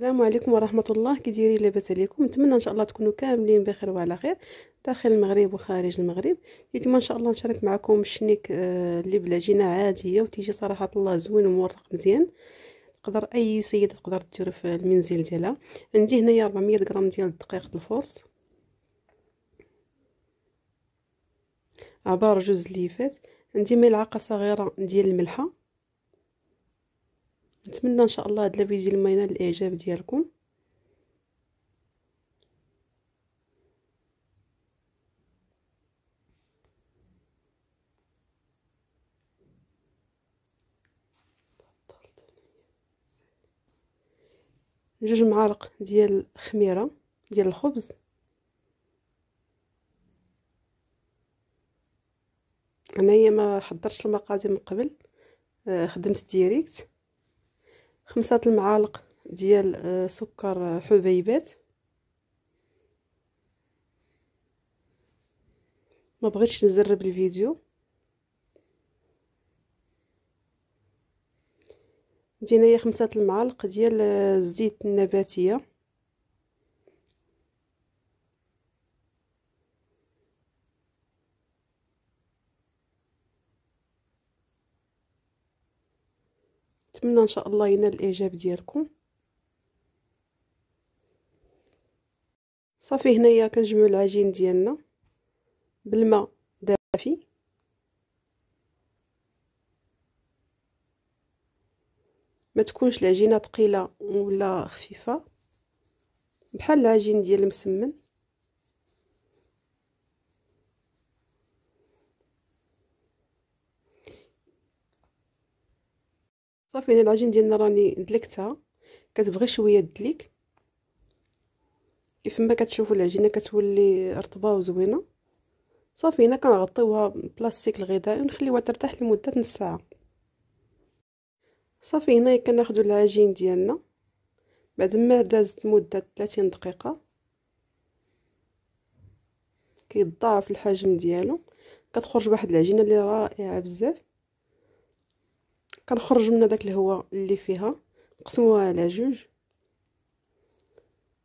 السلام عليكم ورحمه الله كي دايرين لاباس عليكم نتمنى ان شاء الله تكونوا كاملين بخير وعلى خير داخل المغرب وخارج المغرب اليوم ان شاء الله نشارك معكم الشنيك آه، اللي بالعجينه عاديه وتيجي صراحه الله زوين ومورق مزيان تقدر اي سيده تقدر دير في المنزل ديالها عندي هنايا 400 غرام ديال دقيق الفورس عبار جوز اللي فات عندي ملعقه صغيره ديال الملحه نتمنى ان شاء الله هذا الفيديو لما ينال الاعجاب ديالكم جوج معالق ديال الخميره ديال الخبز انايا ما حضرتش المقادير من قبل آه، خدمت ديريكت خمسة المعالق ديال آه، سكر آه، حبيبات ما بغيتش نزرب الفيديو دينا هي خمسة المعالق ديال آه، الزيت النباتيه نتمنى ان شاء الله ينال الاعجاب ديالكم صافي هنايا كنجمعوا العجين ديالنا بالماء دافي ما تكونش العجينه ثقيله ولا خفيفه بحال العجين ديال المسمن صافي هنا العجين ديالنا راني دلكتها كتبغي شويه دليك كيف ما كتشوفوا العجينه كتولي رطبه وزوينه صافي هنا كنغطيوها بلاستيك الغذائي ونخليوها ترتاح لمده نص ساعه صافي هنايا كناخذوا العجين ديالنا بعد ما دازت مده 30 دقيقه كيتضاعف الحجم ديالو كتخرج واحد العجينه اللي رائعه بزاف كنخرج من داك الهواء اللي فيها نقسموها على جوج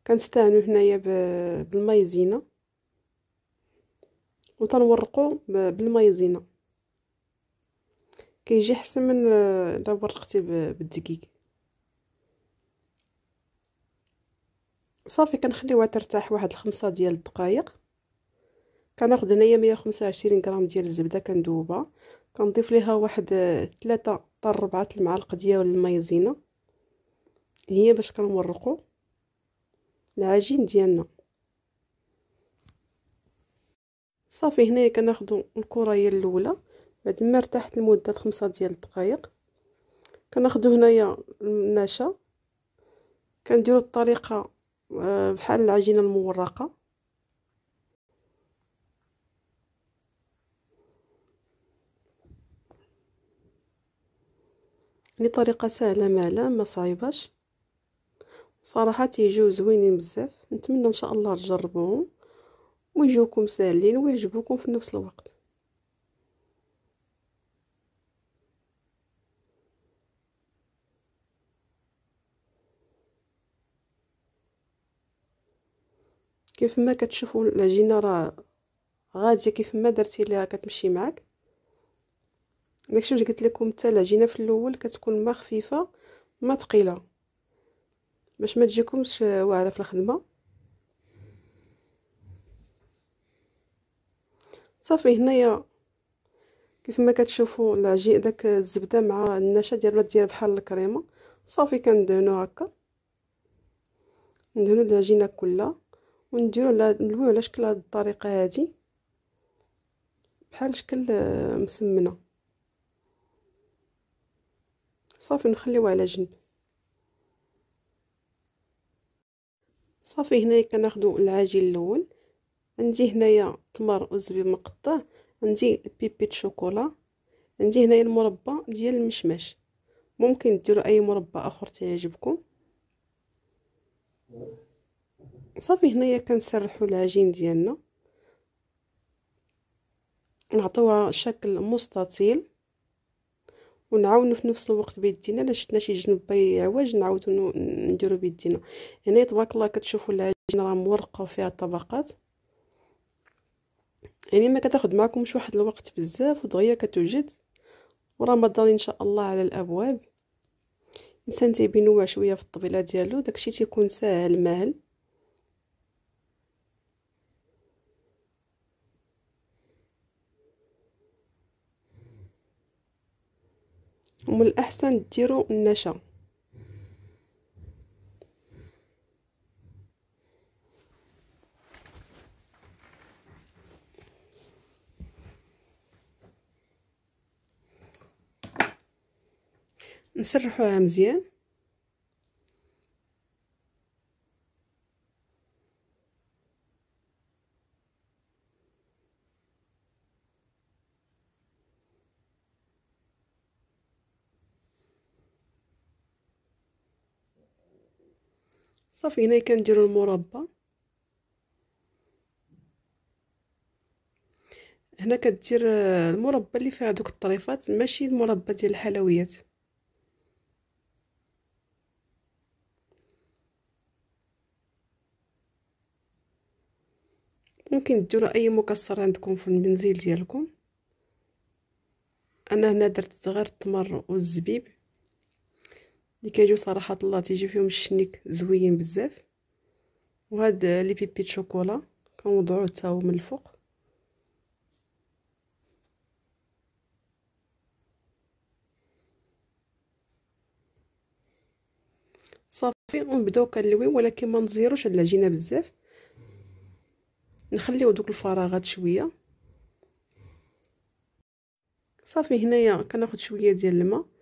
كنستعملو هنايا بالمايزينا وتنورقو بالمايزينا كيجي حسن من الا آه، ورقتي بالدقيق صافي كنخليوها ترتاح واحد الخمسة ديال الدقائق كناخد هنايا 125 غرام ديال الزبده كندوبها كنضيف ليها واحد 3 آه، حتى 4 المعالق ديال المايزينا هي باش كنورقو العجين ديالنا صافي هنايا كناخدو الكريه الاولى بعد ما ارتاحت لمده خمسة ديال الدقائق كناخدو هنايا النشا كنديرو الطريقه آه، بحال العجينه المورقه يعني طريقة سهلة مالا ما صعيباش صراحة تيجيو زوينين بزاف نتمنى ان شاء الله تجربوهم ويجوكم ساهلين ويعجبوكم في نفس الوقت كيف ما كتشوفوا العجينه راه غاديه كيف ما درتي ليها كتمشي معاك داكشي اللي قلت لكم حتى العجينه في الاول كتكون ما خفيفه ما ثقيله باش ما تجيكمش واعره في الخدمه صافي هنايا كيف ما كتشوفوا العجين داك الزبده مع النشا ديال ولات ديال بحال الكريمه صافي كندهنو هكا ندهنو العجينه كلها ونديرو على نلويو على شكل هاد الطريقه هادي بحال شكل مسمنه صافي نخليوه على جنب صافي هنايا كناخدو العجين الاول عندي هنايا تمر وزبي مقطع عندي بيبي شوكولا عندي هنايا المربى ديال المشماش ممكن ديروا اي مربى اخر تعجبكم صافي هنايا كنسرحوا العجين ديالنا نعطيوها شكل مستطيل ونعاونو في نفس الوقت بيدينا الا شفنا شي جنب عواج نعاودو نديرو بيدينا هنا يعني تبارك الله كتشوفوا العجين راه مورقه وفيها الطبقات يعني ما كتاخد معكمش واحد الوقت بزاف ودغيا كتوجد ورمضان ان شاء الله على الابواب الانسان تيبينوع شويه في الطبيله ديالو داكشي تيكون ساهل ماهل ومن الأحسن ديروا النشا نسرحوها مزيان صافي هنا كنديرو المربى هنا كدير آه، المربى اللي فيها دوك الطريفات ماشي المربى ديال الحلويات ممكن ديروا اي مكسر عندكم في المنزل ديالكم انا هنا درت غير التمر والزبيب اللي كيجيو صراحه الله تيجي فيهم الشنيك زوين بزاف وهاد لي بيبي شوكولا كنوضعوه حتى هو من الفوق صافي ونبداو كنلويو ولكن ما نزيروش هاد العجينه بزاف نخليو دوك الفراغات شويه صافي هنايا كناخد شويه ديال الماء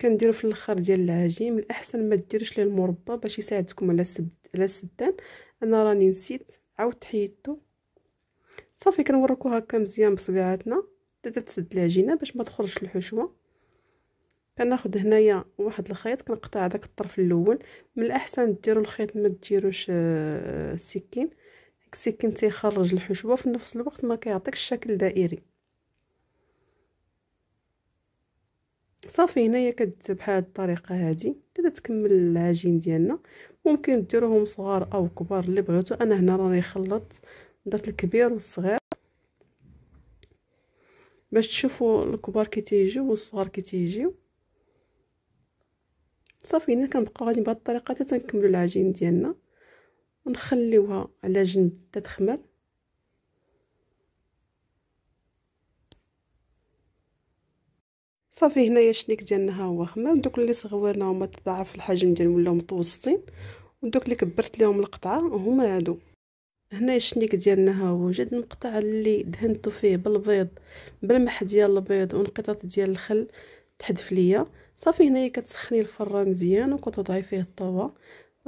كنديرو في الاخر ديال العجين من الاحسن ما ديروش ليه المربى باش يساعدكم على السد على السدان انا راني نسيت عاودت حيدتو صافي كنوركو هكا مزيان بصبيعاتنا حتى تسد العجينه باش ما تخرجش الحشوه كناخذ هنايا واحد الخيط كنقطع داك الطرف الاول من الاحسن ديروا الخيط ما ديروش السكين آه، السكين تيخرج الحشوه في نفس الوقت ما كيعطيكش شكل دائري صافي هنايا كد بهاد الطريقه هادي حتى تكمل العجين ديالنا ممكن ديروهم صغار او كبار اللي بغيتو انا هنا راني خلطت درت الكبير والصغير باش تشوفوا الكبار كي تيجيو والصغار كي تيجيو صافي هنا كنبقاو غادي بهاد الطريقه حتى تنكملوا العجين ديالنا ونخليوها على جنب تتخمر صافي هنايا الشنيك ديالنا ها هو خمام دوك اللي صغورنا هما تضاعف الحجم ديالهم ولاو متوسطين ودوك اللي كبرت لهم القطعه هما هادو هنا الشنيك ديالنا ها هو جد المقطع اللي دهنتو فيه بالبيض بالمح ديال البيض ونقطات ديال الخل تحدف ليا صافي هنايا كتسخني الفران مزيان وكتوضعي فيه الطاوه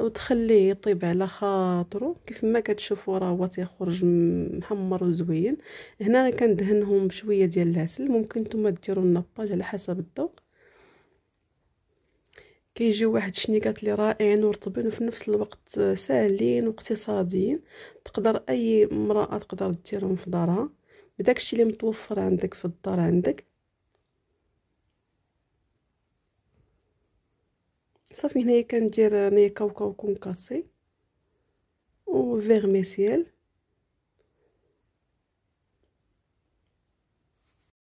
وتخليه يطيب على خاطرو كيف ما كتشوفوا راه هو تيخرج محمر وزوين هنا انا كندهنهم بشويه ديال العسل ممكن نتوما ديروا النباج على حسب الذوق كيجيو واحد الشنيكات اللي رائعين ورطبين وفي نفس الوقت ساهلين واقتصاديين تقدر اي امراه تقدر ديرهم في دارها بداكشي اللي متوفر عندك في الدار عندك صافي هنايا كندير هنايا كاوكاو كونكاسي و فيغميسيال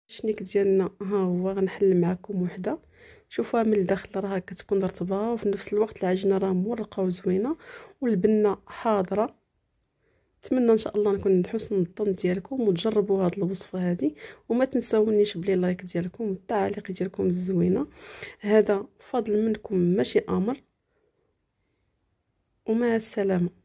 الشنيك ديالنا ها هو غنحل معكم وحده شوفوها من الداخل راها كتكون رطبه وفي نفس الوقت العجينه راه مورقه وزوينه والبنه حاضره نتمنى ان شاء الله نكون عند حسن الظن ديالكم وتجربوا هذه الوصفه هذه وما تنساونيش بلي لايك ديالكم والتعليق ديالكم الزوينه هذا فضل منكم ماشي امر ومع السلامه